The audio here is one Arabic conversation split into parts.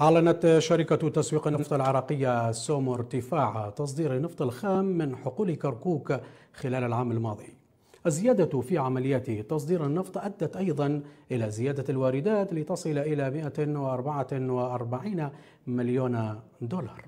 أعلنت شركة تسويق النفط العراقية سومو ارتفاع تصدير النفط الخام من حقول كركوك خلال العام الماضي. الزيادة في عمليات تصدير النفط أدت أيضا إلى زيادة الواردات لتصل إلى 144 مليون دولار.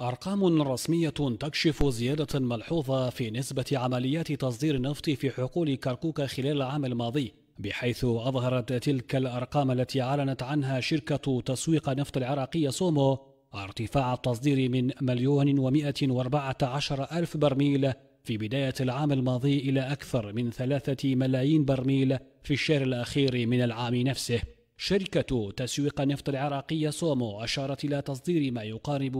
أرقام رسمية تكشف زيادة ملحوظة في نسبة عمليات تصدير النفط في حقول كركوك خلال العام الماضي بحيث أظهرت تلك الأرقام التي أعلنت عنها شركة تسويق نفط العراقية سومو ارتفاع التصدير من مليون ومائة واربعة عشر ألف برميل في بداية العام الماضي إلى أكثر من ثلاثة ملايين برميل في الشهر الأخير من العام نفسه شركة تسويق نفط العراقية سومو أشارت إلى تصدير ما يقارب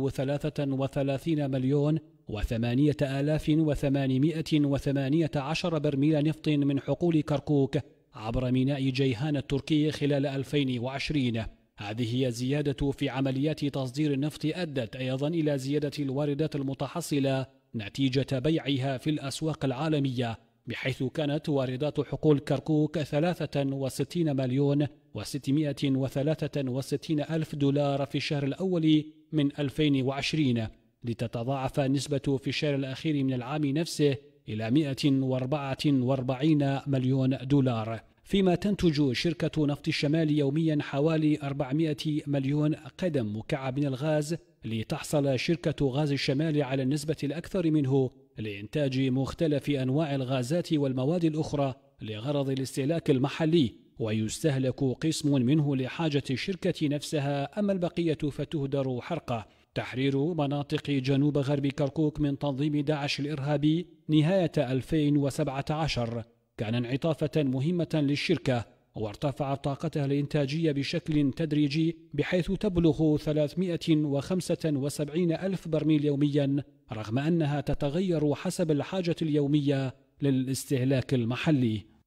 وثلاثين مليون وثمانية آلاف وثمانمائة وثمانية عشر برميل نفط من حقول كركوك عبر ميناء جيهان التركي خلال 2020 هذه هي زيادة في عمليات تصدير النفط أدت أيضا إلى زيادة الواردات المتحصلة نتيجة بيعها في الأسواق العالمية بحيث كانت واردات حقول كركوك 63 مليون و663 ألف دولار في الشهر الأول من 2020 لتتضاعف نسبة في الشهر الأخير من العام نفسه إلى 144 مليون دولار فيما تنتج شركة نفط الشمال يوميا حوالي 400 مليون قدم مكعب من الغاز لتحصل شركة غاز الشمال على النسبة الأكثر منه لإنتاج مختلف أنواع الغازات والمواد الأخرى لغرض الاستهلاك المحلي ويستهلك قسم منه لحاجة الشركة نفسها أما البقية فتهدر حرقة تحرير مناطق جنوب غرب كركوك من تنظيم داعش الإرهابي نهاية 2017 كان انعطافة مهمة للشركة وارتفعت طاقتها الإنتاجية بشكل تدريجي بحيث تبلغ 375 ألف برميل يوميا رغم أنها تتغير حسب الحاجة اليومية للاستهلاك المحلي